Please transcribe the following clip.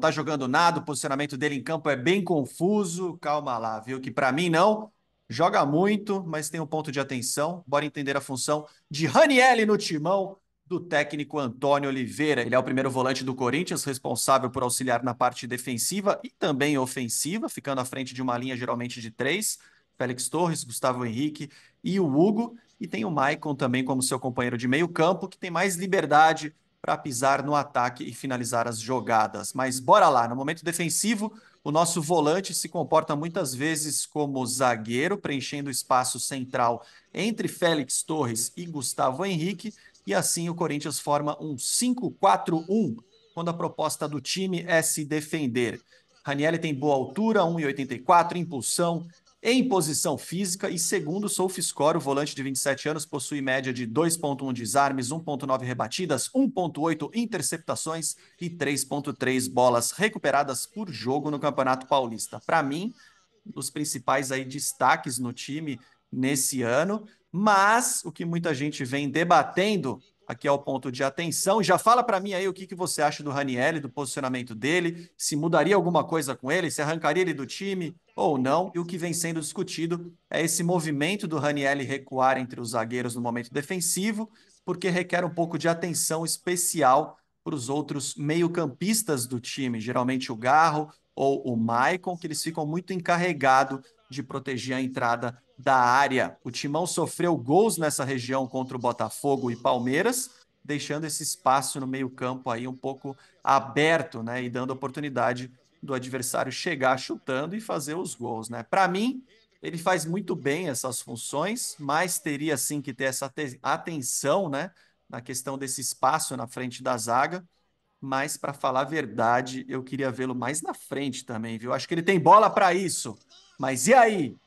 está jogando nada, o posicionamento dele em campo é bem confuso. Calma lá, viu? Que para mim não. Joga muito, mas tem um ponto de atenção. Bora entender a função de Ranielli no timão do técnico Antônio Oliveira. Ele é o primeiro volante do Corinthians, responsável por auxiliar na parte defensiva e também ofensiva, ficando à frente de uma linha geralmente de três. Félix Torres, Gustavo Henrique e o Hugo. E tem o Maicon também como seu companheiro de meio campo, que tem mais liberdade para pisar no ataque e finalizar as jogadas. Mas bora lá, no momento defensivo, o nosso volante se comporta muitas vezes como zagueiro, preenchendo o espaço central entre Félix Torres e Gustavo Henrique, e assim o Corinthians forma um 5-4-1 quando a proposta do time é se defender. Ranielli tem boa altura, 1,84, impulsão, em posição física e segundo o Solfiscore, o volante de 27 anos possui média de 2.1 desarmes, 1.9 rebatidas, 1.8 interceptações e 3.3 bolas recuperadas por jogo no Campeonato Paulista. Para mim, um dos principais aí destaques no time nesse ano, mas o que muita gente vem debatendo Aqui é o ponto de atenção. Já fala para mim aí o que, que você acha do Ranielli, do posicionamento dele, se mudaria alguma coisa com ele, se arrancaria ele do time ou não. E o que vem sendo discutido é esse movimento do Ranielli recuar entre os zagueiros no momento defensivo, porque requer um pouco de atenção especial para os outros meio-campistas do time, geralmente o Garro ou o Maicon, que eles ficam muito encarregados de proteger a entrada da área. O Timão sofreu gols nessa região contra o Botafogo e Palmeiras, deixando esse espaço no meio-campo aí um pouco aberto, né? E dando oportunidade do adversário chegar chutando e fazer os gols, né? Para mim, ele faz muito bem essas funções, mas teria sim que ter essa atenção, né? Na questão desse espaço na frente da zaga. Mas, para falar a verdade, eu queria vê-lo mais na frente também, viu? Acho que ele tem bola para isso. Mas e aí?